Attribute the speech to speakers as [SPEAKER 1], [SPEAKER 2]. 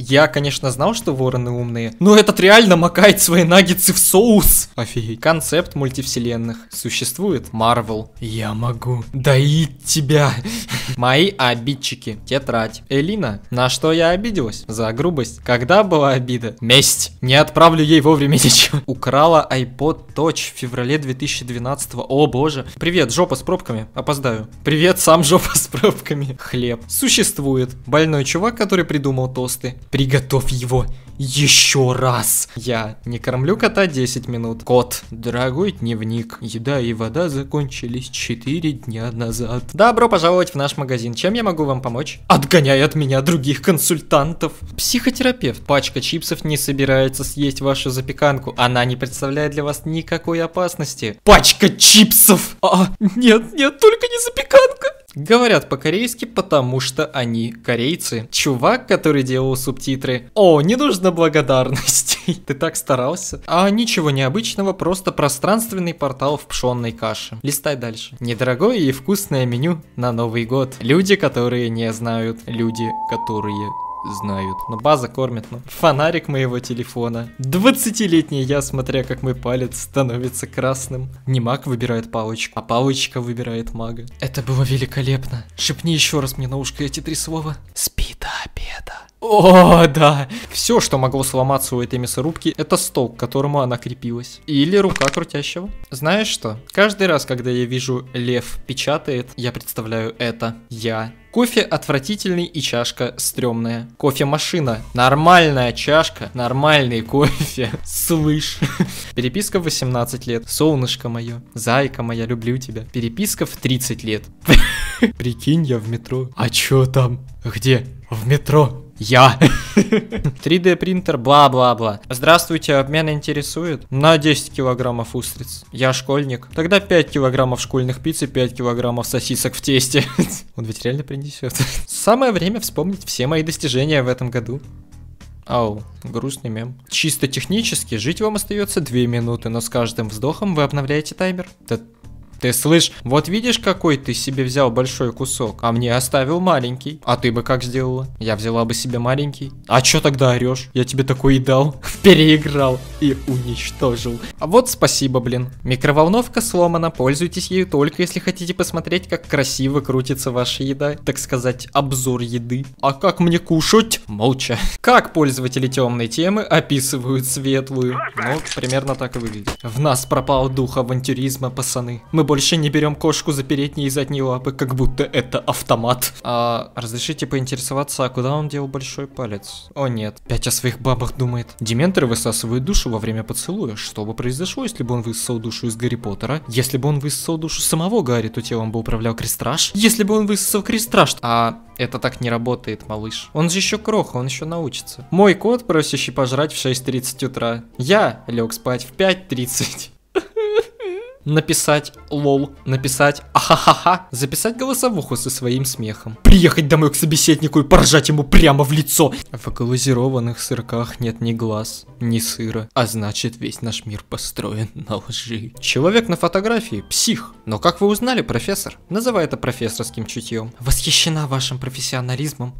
[SPEAKER 1] Я, конечно, знал, что вороны умные, но этот реально макает свои наггетсы в соус. Офигеть. Концепт мультивселенных. Существует Марвел. Я могу доить тебя. Мои обидчики. Тетрадь. Элина, на что я обиделась? За грубость. Когда была обида? Месть. Не отправлю ей вовремя ничего. Украла iPod Touch в феврале 2012. О боже. Привет, жопа с пробками. Опоздаю. Привет, сам жопа с пробками. Хлеб. Существует. Больной чувак, который придумал тосты. Приготовь его еще раз. Я не кормлю кота 10 минут. Кот, дорогой дневник, еда и вода закончились 4 дня назад. Добро пожаловать в наш магазин. Чем я могу вам помочь? Отгоняй от меня других консультантов. Психотерапевт. Пачка чипсов не собирается съесть вашу запеканку. Она не представляет для вас никакой опасности. Пачка чипсов! А, нет, нет, только не запеканка говорят по-корейски, потому что они корейцы. Чувак, который делал субтитры, о, не нужно благодарностей, ты так старался. А ничего необычного, просто пространственный портал в пшенной каше. Листай дальше. Недорогое и вкусное меню на Новый год. Люди, которые не знают, люди, которые знают. Но ну, база кормит, ну. Фонарик моего телефона. 20-летний я, смотря как мой палец становится красным. Не маг выбирает палочку, а палочка выбирает мага. Это было великолепно. Шепни еще раз мне на ушко эти три слова. Спит. О, да. Все, что могло сломаться у этой мясорубки, это стол, к которому она крепилась. Или рука крутящего. Знаешь что? Каждый раз, когда я вижу лев печатает, я представляю это. Я. Кофе отвратительный и чашка стрёмная. Кофемашина. Нормальная чашка. Нормальный кофе. Слышь. Переписка в 18 лет. Солнышко мое. Зайка моя, люблю тебя. Переписка в 30 лет. Прикинь, я в метро. А чё там? Где? В метро. Я. 3D принтер, бла-бла-бла. Здравствуйте, обмен интересует? На 10 килограммов устриц. Я школьник. Тогда 5 килограммов школьных пиццы, 5 килограммов сосисок в тесте. Он ведь реально принесет. Самое время вспомнить все мои достижения в этом году. Ау, грустный мем. Чисто технически жить вам остается 2 минуты, но с каждым вздохом вы обновляете таймер. Да ты слышь, вот видишь, какой ты себе взял большой кусок, а мне оставил маленький. А ты бы как сделала? Я взяла бы себе маленький. А чё тогда орешь? Я тебе такой и дал. Переиграл и уничтожил. А вот спасибо, блин. Микроволновка сломана, пользуйтесь ею только если хотите посмотреть, как красиво крутится ваша еда. Так сказать, обзор еды. А как мне кушать? Молча. Как пользователи темной темы описывают светлую? Ну, примерно так и выглядит. В нас пропал дух авантюризма, пацаны. Мы больше не берем кошку за передние и задние лапы, как будто это автомат. А разрешите поинтересоваться, а куда он делал большой палец? О нет, опять о своих бабах думает. Дементоры высасывают душу во время поцелуя. Что бы произошло, если бы он высосал душу из Гарри Поттера? Если бы он высосал душу самого Гарри, то телом бы управлял Крестраж? Если бы он высосал Крестраж? А это так не работает, малыш. Он же еще кроха, он еще научится. Мой кот, просящий пожрать в 6.30 утра. Я лег спать в 5.30 написать лол, написать ахахаха, записать голосовуху со своим смехом, приехать домой к собеседнику и поржать ему прямо в лицо. В глазированных сырках нет ни глаз, ни сыра, а значит весь наш мир построен на лжи. Человек на фотографии – псих, но как вы узнали, профессор? Называй это профессорским чутьем. Восхищена вашим профессионализмом,